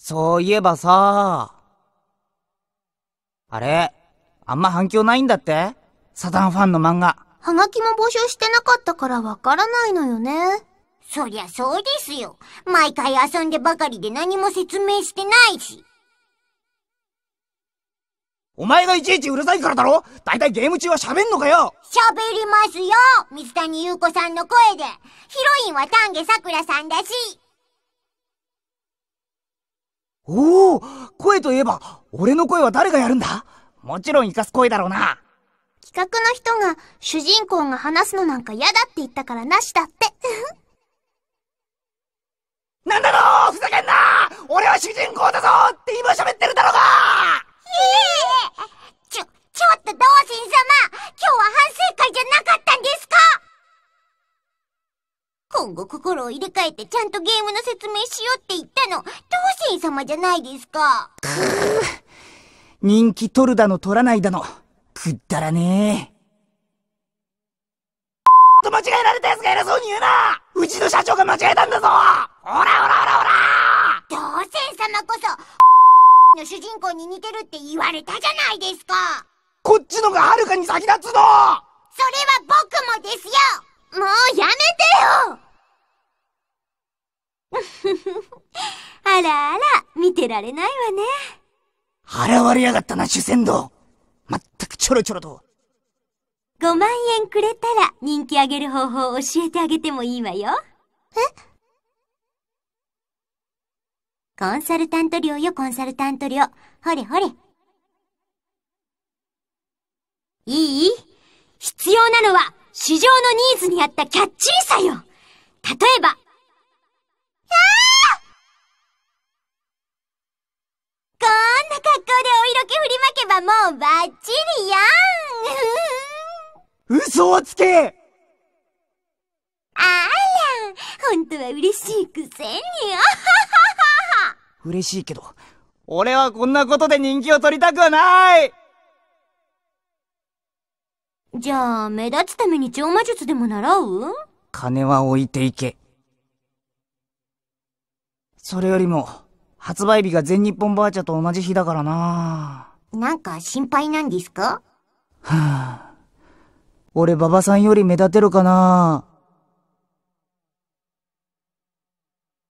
そういえばさ、あれ、あんま反響ないんだってサタンファンの漫画。はがきも募集してなかったからわからないのよね。そりゃそうですよ。毎回遊んでばかりで何も説明してないし。お前がいちいちうるさいからだろだいたいゲーム中は喋んのかよ喋りますよ水谷優子さんの声でヒロインは丹下桜さんだしおお声といえば、俺の声は誰がやるんだもちろん生かす声だろうな。企画の人が主人公が話すのなんか嫌だって言ったからなしだって。なんだろうふざけんな俺は主人公本心を入れ替えてちゃんとゲームの説明しようって言ったの、当選様じゃないですか。人気取るだの取らないだの。くだらねえ。と間違えられた奴が偉そうに言うなうちの社長が間違えたんだぞほらほらほらほら当選様こそ、の主人公に似てるって言われたじゃないですかこっちのがはるかに先立つのそれは僕もですよもうやめてよあらあら、見てられないわね。払われやがったな、主戦道。まったくちょろちょろと。5万円くれたら人気上げる方法を教えてあげてもいいわよ。えコンサルタント料よ、コンサルタント料。ほれほれ。いい必要なのは、市場のニーズに合ったキャッチーさよ例えば、はもうバッチリやん嘘をつけあら、本当は嬉しいくせに、嬉しいけど、俺はこんなことで人気を取りたくはないじゃあ、目立つために超魔術でも習う金は置いていけ。それよりも、発売日が全日本バーチャと同じ日だからなぁ。なんか心配なんですかはぁ、あ。俺馬場さんより目立てるかな